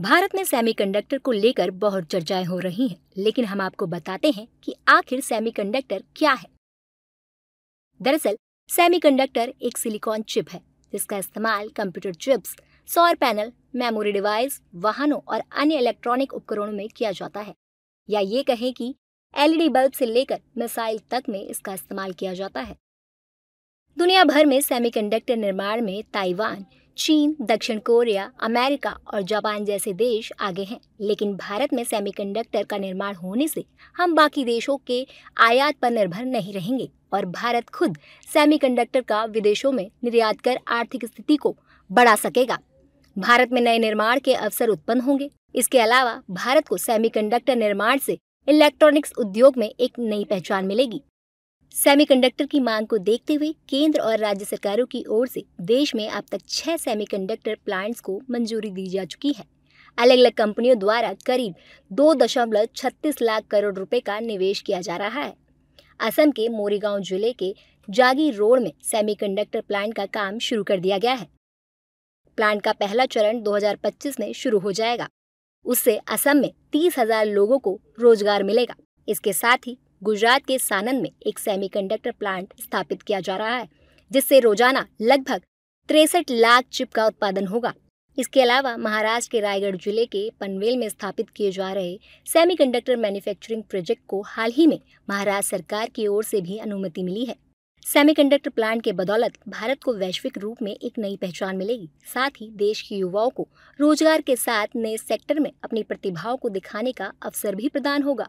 भारत में सेमीकंडक्टर को लेकर बहुत चर्चाएं हो रही हैं लेकिन हम आपको बताते हैं कि आखिर सेमीकंडक्टर क्या है दरअसल सेमीकंडक्टर एक सिलिकॉन चिप है जिसका इस्तेमाल कंप्यूटर चिप्स सौर पैनल मेमोरी डिवाइस वाहनों और अन्य इलेक्ट्रॉनिक उपकरणों में किया जाता है या ये कहें कि एलईडी बल्ब e से लेकर मिसाइल तक में इसका इस्तेमाल किया जाता है दुनिया भर में सेमीकंडक्टर निर्माण में ताइवान चीन दक्षिण कोरिया अमेरिका और जापान जैसे देश आगे हैं लेकिन भारत में सेमीकंडक्टर का निर्माण होने से हम बाकी देशों के आयात पर निर्भर नहीं रहेंगे और भारत खुद सेमीकंडक्टर का विदेशों में निर्यात कर आर्थिक स्थिति को बढ़ा सकेगा भारत में नए निर्माण के अवसर उत्पन्न होंगे इसके अलावा भारत को सेमीकंडक्टर निर्माण से इलेक्ट्रॉनिक्स उद्योग में एक नई पहचान मिलेगी सेमीकंडक्टर की मांग को देखते हुए केंद्र और राज्य सरकारों की ओर से देश में अब तक छह सेमीकंडक्टर प्लांट्स को मंजूरी दी जा चुकी है अलग अलग कंपनियों द्वारा करीब दो दशमलव छत्तीस लाख करोड़ रुपए का निवेश किया जा रहा है असम के मोरीगांव जिले के जागी रोड में सेमीकंडक्टर प्लांट का काम शुरू कर दिया गया है प्लांट का पहला चरण 2025 में शुरू हो जाएगा उससे असम में तीस हजार लोगों को रोजगार मिलेगा इसके साथ ही गुजरात के सानंद में एक सेमीकंडक्टर प्लांट स्थापित किया जा रहा है जिससे रोजाना लगभग तिरसठ लाख चिप का उत्पादन होगा इसके अलावा महाराष्ट्र के रायगढ़ जिले के पनवेल में स्थापित किए जा रहे सेमीकंडक्टर मैन्युफैक्चरिंग प्रोजेक्ट को हाल ही में महाराष्ट्र सरकार की ओर से भी अनुमति मिली है सेमीकंडक्टर प्लांट के बदौलत भारत को वैश्विक रूप में एक नई पहचान मिलेगी साथ ही देश के युवाओं को रोजगार के साथ नए सेक्टर में अपनी प्रतिभाओं को दिखाने का अवसर भी प्रदान होगा